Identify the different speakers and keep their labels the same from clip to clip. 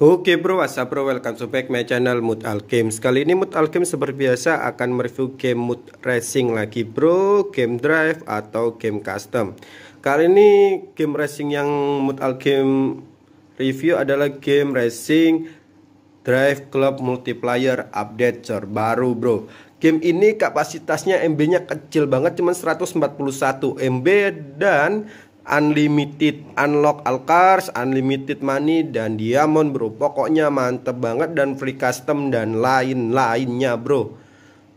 Speaker 1: Oke bro, what's bro, welcome to back my channel Mood Al Games Kali ini Mood Al Games seperti biasa akan mereview game Mood Racing lagi bro Game Drive atau game custom Kali ini game racing yang Mood Al review adalah game racing Drive Club Multiplier Update terbaru bro Game ini kapasitasnya MB nya kecil banget cuman 141 MB dan unlimited unlock alcars unlimited money dan diamond bro pokoknya mantep banget dan free custom dan lain-lainnya bro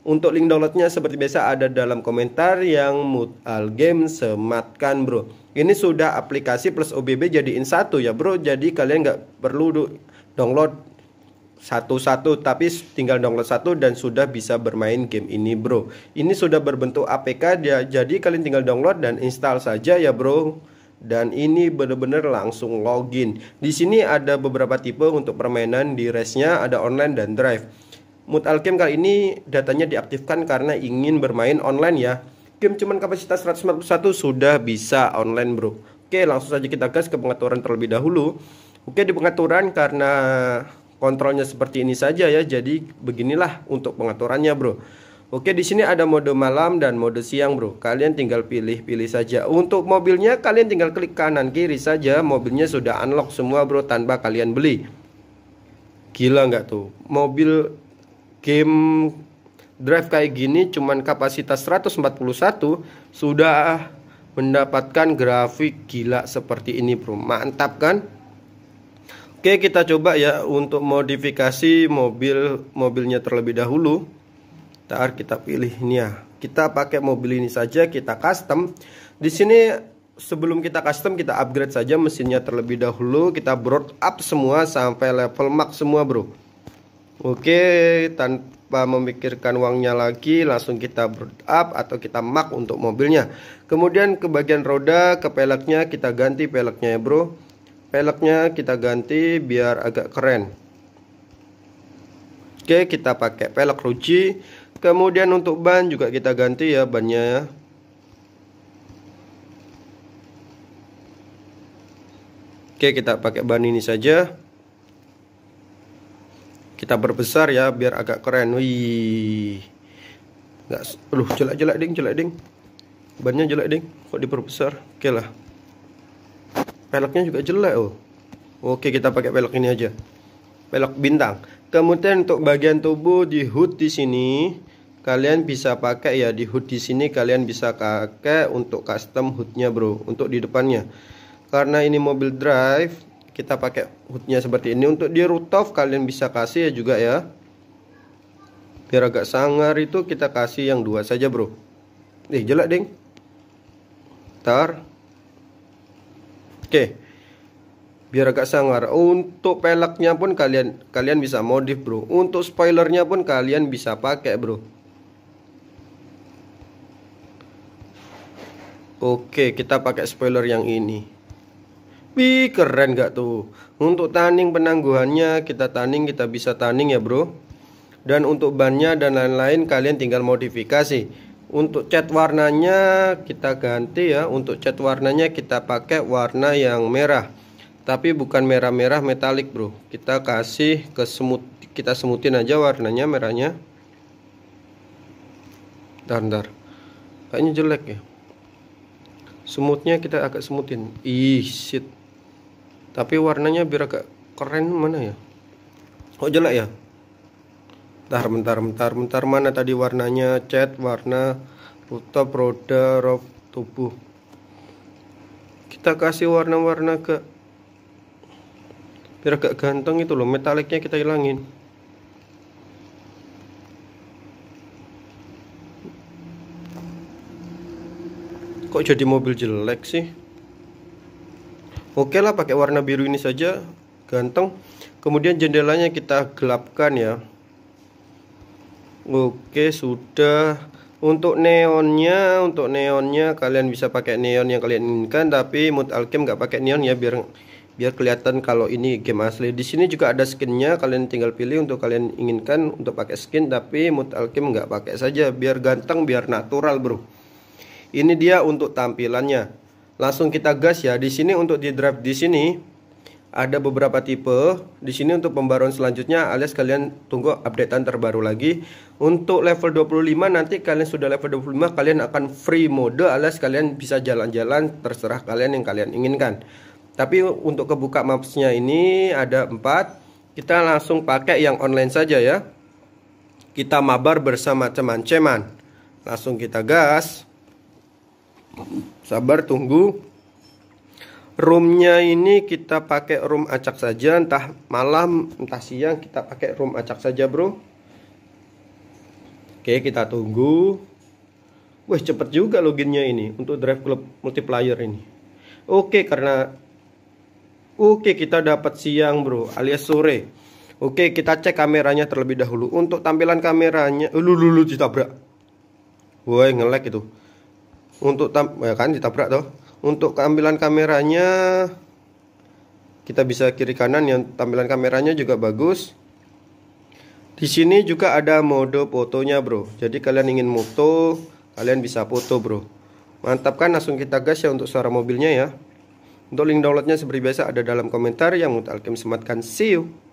Speaker 1: untuk link downloadnya seperti biasa ada dalam komentar yang mood mutal game sematkan bro Ini sudah aplikasi plus OBB jadiin satu ya bro Jadi kalian nggak perlu download satu-satu tapi tinggal download satu dan sudah bisa bermain game ini bro ini sudah berbentuk APK ya, jadi kalian tinggal download dan install saja ya bro dan ini benar-benar langsung login di sini ada beberapa tipe untuk permainan di resnya ada online dan drive Mood game kali ini datanya diaktifkan karena ingin bermain online ya game cuman kapasitas 141 sudah bisa online bro Oke langsung saja kita gas ke pengaturan terlebih dahulu Oke di pengaturan karena kontrolnya seperti ini saja ya. Jadi beginilah untuk pengaturannya, Bro. Oke, di sini ada mode malam dan mode siang, Bro. Kalian tinggal pilih-pilih saja. Untuk mobilnya kalian tinggal klik kanan kiri saja, mobilnya sudah unlock semua, Bro, tanpa kalian beli. Gila nggak tuh? Mobil game drive kayak gini cuman kapasitas 141 sudah mendapatkan grafik gila seperti ini, Bro. Mantap kan? Oke, kita coba ya untuk modifikasi mobil mobilnya terlebih dahulu. Ntar kita pilih ini ya. Kita pakai mobil ini saja, kita custom. Di sini sebelum kita custom kita upgrade saja mesinnya terlebih dahulu, kita broad up semua sampai level max semua, Bro. Oke, tanpa memikirkan uangnya lagi, langsung kita broad up atau kita mark untuk mobilnya. Kemudian ke bagian roda, ke peleknya kita ganti peleknya ya, Bro peleknya kita ganti biar agak keren oke kita pakai pelek ruji kemudian untuk ban juga kita ganti ya bannya ya oke kita pakai ban ini saja kita berbesar ya biar agak keren wih nggak aduh jelek jelek ding jelek ding bannya jelek ding kok diperbesar oke lah Peleknya juga jelek oh. Oke, kita pakai pelek ini aja. Pelek bintang. Kemudian untuk bagian tubuh di hood di sini, kalian bisa pakai ya di hood di sini kalian bisa pakai untuk custom hoodnya bro untuk di depannya karena ini mobil drive kita pakai hoodnya seperti ini untuk di rooftop kalian bisa kasih ya juga ya biar agak sangar itu kita kasih yang dua saja bro eh jelek ding tar Oke. Biar agak sangar. Untuk peleknya pun kalian kalian bisa modif, Bro. Untuk spoilernya pun kalian bisa pakai, Bro. Oke, kita pakai spoiler yang ini. Wih, keren gak tuh? Untuk tanning penangguhannya, kita tanning, kita bisa tanning ya bro. Dan untuk bannya dan lain-lain, kalian tinggal modifikasi untuk cat warnanya kita ganti ya untuk cat warnanya kita pakai warna yang merah tapi bukan merah-merah metalik bro kita kasih ke semut kita semutin aja warnanya merahnya dandar kayaknya jelek ya semutnya kita agak semutin ih shit tapi warnanya biar agak keren mana ya kok oh, jelek ya bentar bentar bentar bentar mana tadi warnanya cat warna rute roda rok tubuh kita kasih warna-warna ke biar agak ganteng itu loh metaliknya kita hilangin kok jadi mobil jelek sih oke lah pakai warna biru ini saja ganteng kemudian jendelanya kita gelapkan ya Oke sudah untuk neonnya untuk neonnya kalian bisa pakai neon yang kalian inginkan tapi mood alkem nggak pakai neon ya biar biar kelihatan kalau ini game asli di sini juga ada skinnya kalian tinggal pilih untuk kalian inginkan untuk pakai skin tapi mood alkem nggak pakai saja biar ganteng biar natural bro ini dia untuk tampilannya langsung kita gas ya di sini untuk di drive di sini ada beberapa tipe. Di sini untuk pembaruan selanjutnya alias kalian tunggu updatean terbaru lagi. Untuk level 25 nanti kalian sudah level 25 kalian akan free mode alias kalian bisa jalan-jalan terserah kalian yang kalian inginkan. Tapi untuk kebuka mapsnya ini ada empat. Kita langsung pakai yang online saja ya. Kita mabar bersama ceman-ceman. Langsung kita gas. Sabar tunggu. Roomnya ini kita pakai room acak saja Entah malam, entah siang kita pakai room acak saja bro Oke kita tunggu Wah cepet juga loginnya ini Untuk drive club multiplier ini Oke karena Oke kita dapat siang bro alias sore Oke kita cek kameranya terlebih dahulu Untuk tampilan kameranya Lulu eh, lulu ditabrak Woi ngelag itu Untuk tam ya kan ditabrak tuh untuk keambilan kameranya kita bisa kiri kanan yang tampilan kameranya juga bagus di sini juga ada mode fotonya bro jadi kalian ingin moto kalian bisa foto bro mantap kan langsung kita gas ya untuk suara mobilnya ya untuk link downloadnya seperti biasa ada dalam komentar yang untuk alkim sematkan see you